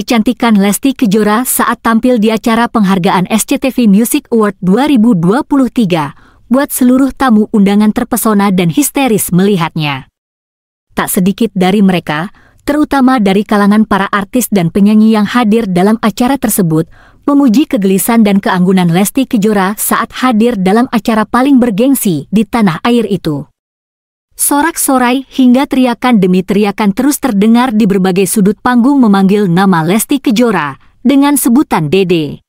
kecantikan Lesti Kejora saat tampil di acara penghargaan SCTV Music Award 2023 buat seluruh tamu undangan terpesona dan histeris melihatnya. Tak sedikit dari mereka, terutama dari kalangan para artis dan penyanyi yang hadir dalam acara tersebut, memuji kegelisahan dan keanggunan Lesti Kejora saat hadir dalam acara paling bergengsi di tanah air itu. Sorak-sorai hingga teriakan demi teriakan terus terdengar di berbagai sudut panggung memanggil nama Lesti Kejora dengan sebutan Dede.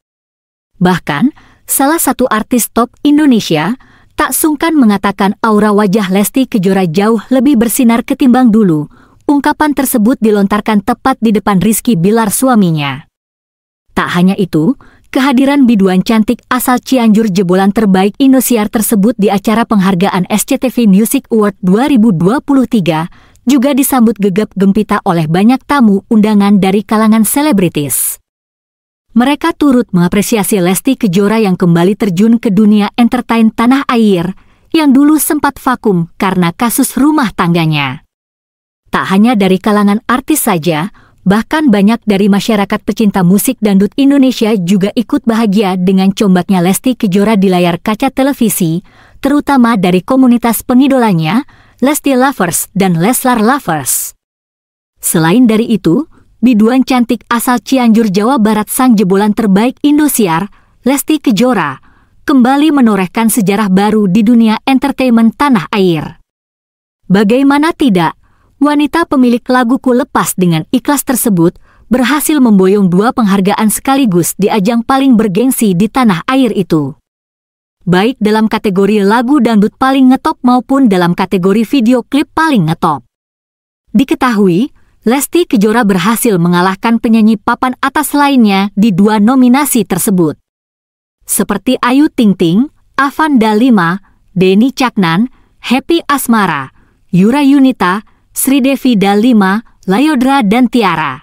Bahkan, salah satu artis top Indonesia tak sungkan mengatakan aura wajah Lesti Kejora jauh lebih bersinar ketimbang dulu. Ungkapan tersebut dilontarkan tepat di depan Rizky Bilar suaminya. Tak hanya itu, Kehadiran biduan cantik asal Cianjur jebolan terbaik Indosiar tersebut di acara penghargaan SCTV Music Award 2023 juga disambut gegap gempita oleh banyak tamu undangan dari kalangan selebritis. Mereka turut mengapresiasi Lesti Kejora yang kembali terjun ke dunia entertain tanah air yang dulu sempat vakum karena kasus rumah tangganya. Tak hanya dari kalangan artis saja, Bahkan banyak dari masyarakat pecinta musik dangdut Indonesia juga ikut bahagia dengan combatnya Lesti Kejora di layar kaca televisi, terutama dari komunitas pengidolanya, Lesti Lovers dan Leslar Lovers. Selain dari itu, biduan cantik asal Cianjur Jawa Barat sang jebolan terbaik Indosiar, Lesti Kejora, kembali menorehkan sejarah baru di dunia entertainment tanah air. Bagaimana tidak, wanita pemilik laguku lepas dengan ikhlas tersebut berhasil memboyong dua penghargaan sekaligus di ajang paling bergengsi di tanah air itu. Baik dalam kategori lagu dangdut paling ngetop maupun dalam kategori video klip paling ngetop. Diketahui, Lesti Kejora berhasil mengalahkan penyanyi papan atas lainnya di dua nominasi tersebut. Seperti Ayu Ting Ting, Avanda Lima, Denny Caknan, Happy Asmara, Yura Yunita, Sri Devi Dalima, Layodra, dan Tiara.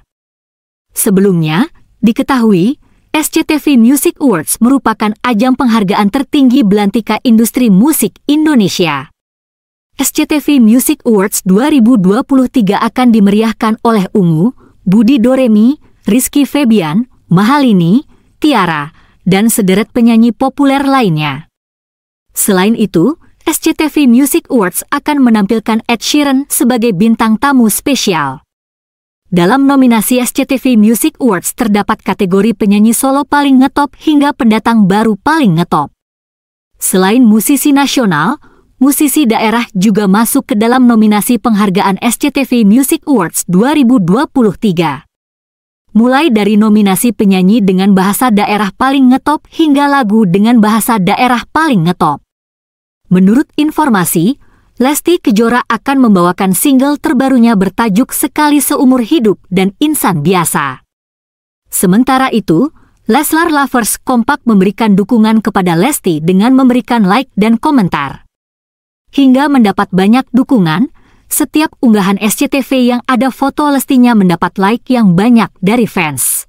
Sebelumnya, diketahui, SCTV Music Awards merupakan ajang penghargaan tertinggi belantika industri musik Indonesia. SCTV Music Awards 2023 akan dimeriahkan oleh Ungu, Budi Doremi, Rizky Febian, Mahalini, Tiara, dan sederet penyanyi populer lainnya. Selain itu, SCTV Music Awards akan menampilkan Ed Sheeran sebagai bintang tamu spesial. Dalam nominasi SCTV Music Awards terdapat kategori penyanyi solo paling ngetop hingga pendatang baru paling ngetop. Selain musisi nasional, musisi daerah juga masuk ke dalam nominasi penghargaan SCTV Music Awards 2023. Mulai dari nominasi penyanyi dengan bahasa daerah paling ngetop hingga lagu dengan bahasa daerah paling ngetop. Menurut informasi, Lesti Kejora akan membawakan single terbarunya bertajuk Sekali Seumur Hidup dan Insan Biasa. Sementara itu, Leslar Lovers kompak memberikan dukungan kepada Lesti dengan memberikan like dan komentar. Hingga mendapat banyak dukungan, setiap unggahan SCTV yang ada foto Lestinya mendapat like yang banyak dari fans.